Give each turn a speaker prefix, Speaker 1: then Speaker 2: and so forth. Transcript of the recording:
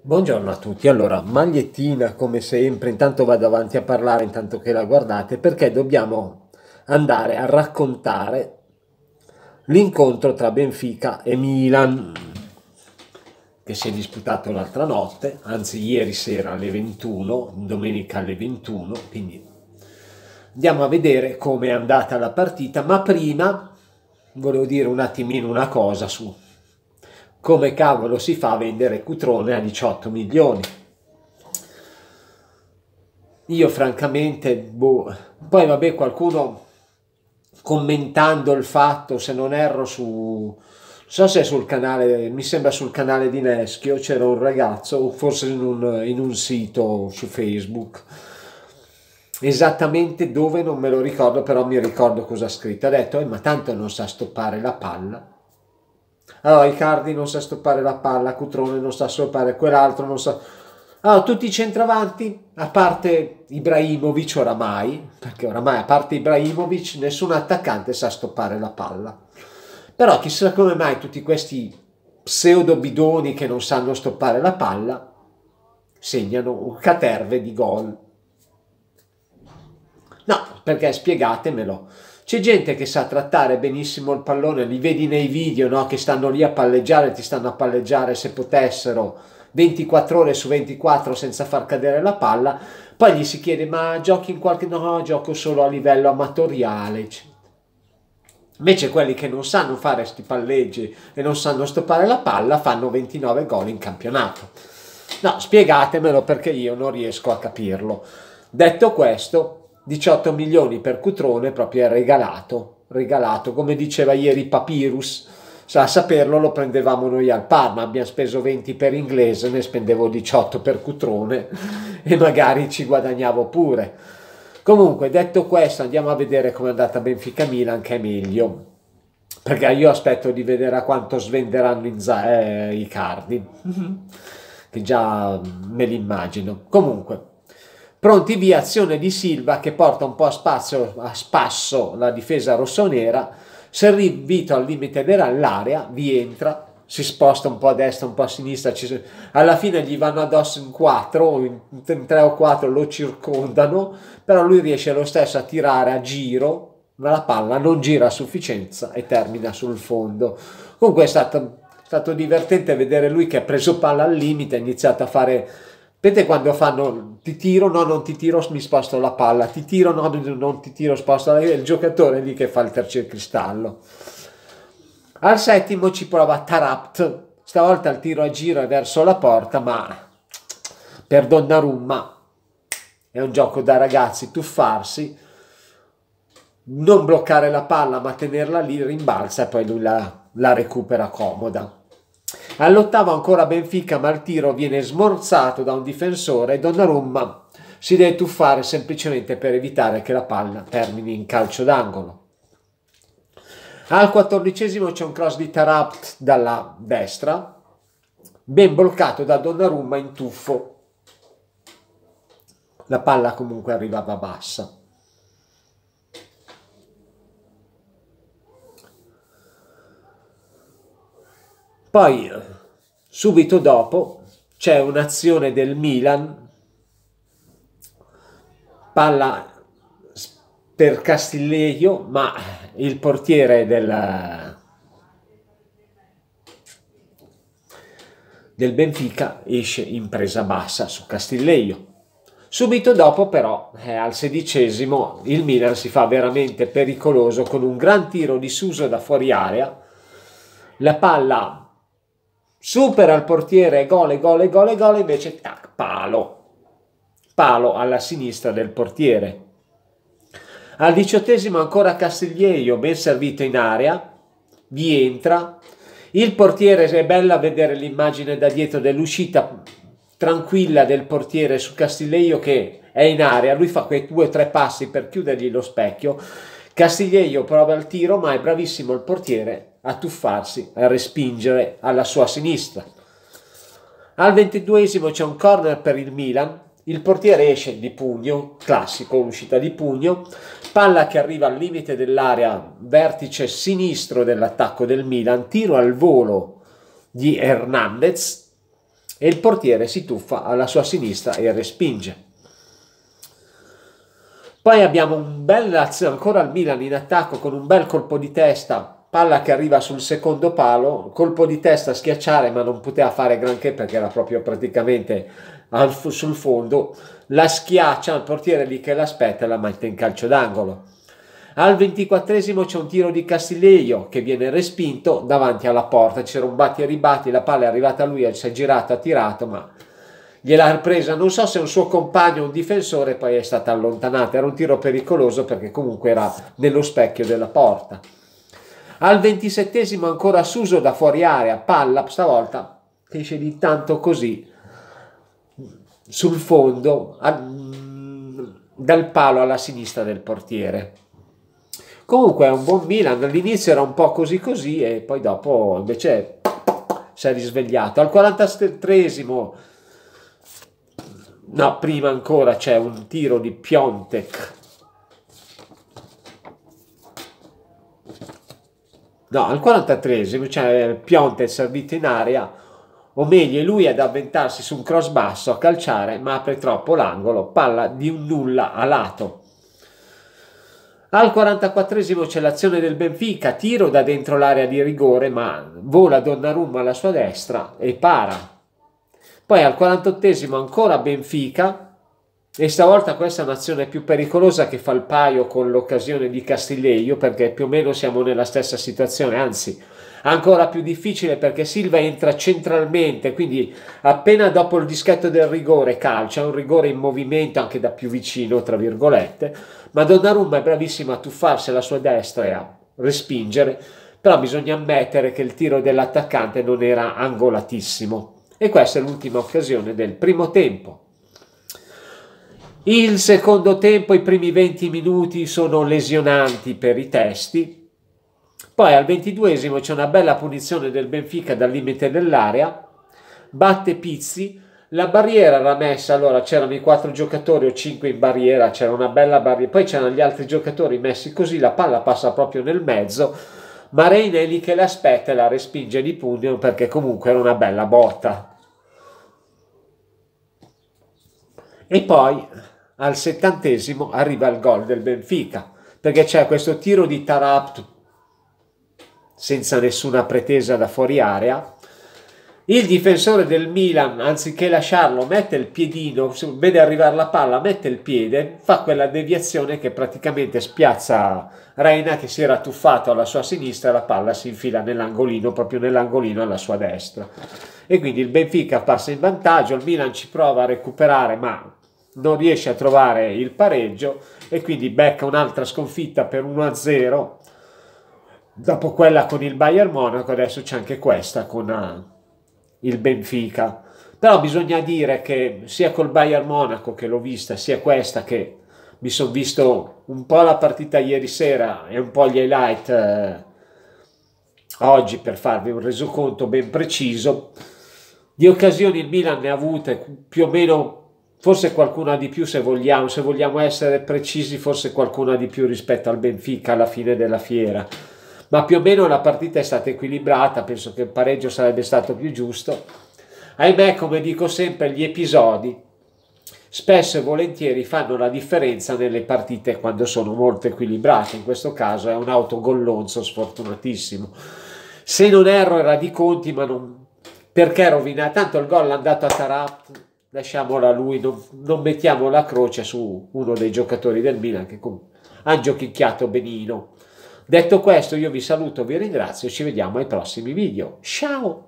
Speaker 1: Buongiorno a tutti, allora magliettina come sempre, intanto vado avanti a parlare intanto che la guardate perché dobbiamo andare a raccontare l'incontro tra Benfica e Milan che si è disputato l'altra notte, anzi ieri sera alle 21, domenica alle 21, quindi andiamo a vedere come è andata la partita, ma prima volevo dire un attimino una cosa su come cavolo si fa a vendere Cutrone a 18 milioni? Io francamente, boh. poi vabbè qualcuno commentando il fatto, se non erro su, so se è sul canale, mi sembra sul canale di Neschio, c'era un ragazzo, o forse in un, in un, sito su Facebook, esattamente dove non me lo ricordo, però mi ricordo cosa ha scritto, ha detto, eh, ma tanto non sa stoppare la palla, allora, ah, Icardi non sa stoppare la palla, Cutrone non sa stoppare quell'altro, non sa... Allora, ah, tutti i centravanti, a parte Ibrahimovic oramai, perché oramai a parte Ibrahimovic nessun attaccante sa stoppare la palla. Però chissà come mai tutti questi pseudo bidoni che non sanno stoppare la palla segnano un caterve di gol. No, perché spiegatemelo c'è gente che sa trattare benissimo il pallone, li vedi nei video no? che stanno lì a palleggiare, ti stanno a palleggiare se potessero 24 ore su 24 senza far cadere la palla, poi gli si chiede ma giochi in qualche... no, gioco solo a livello amatoriale, Invece quelli che non sanno fare questi palleggi e non sanno stoppare la palla fanno 29 gol in campionato. No, spiegatemelo perché io non riesco a capirlo. Detto questo, 18 milioni per Cutrone proprio è regalato, regalato, come diceva ieri Papyrus, a saperlo lo prendevamo noi al Parma, abbiamo speso 20 per inglese, ne spendevo 18 per Cutrone e magari ci guadagnavo pure. Comunque, detto questo, andiamo a vedere come è andata Benfica Milan, che è meglio. Perché io aspetto di vedere a quanto svenderanno Inza- eh, i cardi, mm-hmm. che già me li immagino. Comunque, Pronti via azione di Silva che porta un po' a, spazio, a spasso la difesa rossonera. Servito al limite dell'area, vi entra, si sposta un po' a destra, un po' a sinistra. alla fine gli vanno addosso in quattro, in, in tre o quattro lo circondano, però lui riesce lo stesso a tirare a giro, ma la palla non gira a sufficienza e termina sul fondo. Comunque è stato, è stato divertente vedere lui che ha preso palla al limite, ha iniziato a fare Vedete quando fanno ti tiro, no, non ti tiro, mi sposto la palla, ti tiro, no, non ti tiro, spasto la palla. Il giocatore lì che fa il terzo cristallo. Al settimo ci prova Tarapt, stavolta il tiro a giro è verso la porta, ma per Donnarumma è un gioco da ragazzi, tuffarsi, non bloccare la palla ma tenerla lì, rimbalza e poi lui la, la recupera comoda. All'ottavo ancora Benfica, ma il tiro viene smorzato da un difensore e Donnarumma si deve tuffare semplicemente per evitare che la palla termini in calcio d'angolo. Al quattordicesimo c'è un cross di Tarapt dalla destra, ben bloccato da Donnarumma in tuffo. La palla comunque arrivava bassa. Poi, subito dopo, c'è un'azione del Milan, palla per Castiglieio, ma il portiere del, del Benfica esce in presa bassa su Castiglieio. Subito dopo però, eh, al sedicesimo, il Milan si fa veramente pericoloso con un gran tiro di Suso da fuori area, la palla supera il portiere, gol, gol, gol, gol, invece tac, ah, palo. Palo alla sinistra del portiere. Al diciottesimo ancora Castiglieio, ben servito in area, vi entra. Il portiere, è bella vedere l'immagine da dietro dell'uscita tranquilla del portiere su Castiglieio che è in area, lui fa quei due o tre passi per chiudergli lo specchio. Castiglieio prova il tiro, ma è bravissimo il portiere, a tuffarsi, a respingere alla sua sinistra. Al ventiduesimo c'è un corner per il Milan, il portiere esce di pugno, classico, uscita di pugno, palla che arriva al limite dell'area, vertice sinistro dell'attacco del Milan, tiro al volo di Hernandez e il portiere si tuffa alla sua sinistra e respinge. Poi abbiamo un bel azione ancora il Milan in attacco con un bel colpo di testa palla che arriva sul secondo palo, colpo di testa a schiacciare ma non poteva fare granché perché era proprio praticamente sul fondo, la schiaccia al portiere lì che l'aspetta e la mette in calcio d'angolo. Al ventiquattresimo c'è un tiro di Castiglieio che viene respinto davanti alla porta, c'era un batti e ribatti, la palla è arrivata a lui, si è girata, ha tirato ma gliel'ha presa, non so se un suo compagno, un difensore, poi è stata allontanata, era un tiro pericoloso perché comunque era nello specchio della porta. Al ventisettesimo ancora Suso da fuori area, palla stavolta, esce di tanto così, sul fondo, a, mm, dal palo alla sinistra del portiere. Comunque è un buon Milan, all'inizio era un po' così così e poi dopo invece si è risvegliato. Al 43esimo, no prima ancora c'è un tiro di Piontek no, al 43esimo, cioè Pionte è servito in aria, o meglio lui è ad avventarsi su un cross basso a calciare, ma apre troppo l'angolo, palla di un nulla a lato. Al 44esimo c'è l'azione del Benfica, tiro da dentro l'area di rigore, ma vola Donnarumma alla sua destra e para. Poi al 48esimo ancora Benfica, e stavolta questa è un'azione più pericolosa che fa il paio con l'occasione di Castiglieio perché più o meno siamo nella stessa situazione, anzi ancora più difficile perché Silva entra centralmente, quindi appena dopo il dischetto del rigore calcia, un rigore in movimento anche da più vicino, tra virgolette, ma Donnarumma è bravissima a tuffarsi alla sua destra e a respingere, però bisogna ammettere che il tiro dell'attaccante non era angolatissimo e questa è l'ultima occasione del primo tempo. Il secondo tempo, i primi 20 minuti sono lesionanti per i testi. Poi al ventiduesimo c'è una bella punizione del Benfica dal limite dell'area. Batte Pizzi, la barriera era messa, allora c'erano i quattro giocatori o cinque in barriera, c'era una bella barriera, poi c'erano gli altri giocatori messi così, la palla passa proprio nel mezzo, ma lì che l'aspetta e la respinge di pugno perché comunque era una bella botta. E poi al settantesimo arriva il gol del Benfica, perché c'è questo tiro di Tarapt senza nessuna pretesa da fuori area. Il difensore del Milan, anziché lasciarlo, mette il piedino, vede arrivare la palla, mette il piede, fa quella deviazione che praticamente spiazza Reina che si era tuffato alla sua sinistra e la palla si infila nell'angolino, proprio nell'angolino alla sua destra. E quindi il Benfica passa in vantaggio, il Milan ci prova a recuperare, ma non riesce a trovare il pareggio e quindi becca un'altra sconfitta per 1-0. Dopo quella con il Bayern Monaco, adesso c'è anche questa con eh, il Benfica. Però bisogna dire che sia col Bayern Monaco che l'ho vista, sia questa che mi sono visto un po' la partita ieri sera e un po' gli highlight eh, oggi per farvi un resoconto ben preciso. Di occasioni il Milan ne ha avute più o meno forse qualcuna di più se vogliamo, se vogliamo essere precisi, forse qualcuna di più rispetto al Benfica alla fine della fiera. Ma più o meno la partita è stata equilibrata, penso che il pareggio sarebbe stato più giusto. Ahimè, come dico sempre, gli episodi spesso e volentieri fanno la differenza nelle partite quando sono molto equilibrate. In questo caso è un autogollonzo sfortunatissimo. Se non erro era di Conti, ma non... perché rovinare? Tanto il gol è andato a Tarat lasciamola a lui, non, non, mettiamo la croce su uno dei giocatori del Milan che ha giochicchiato benino. Detto questo io vi saluto, vi ringrazio e ci vediamo ai prossimi video. Ciao!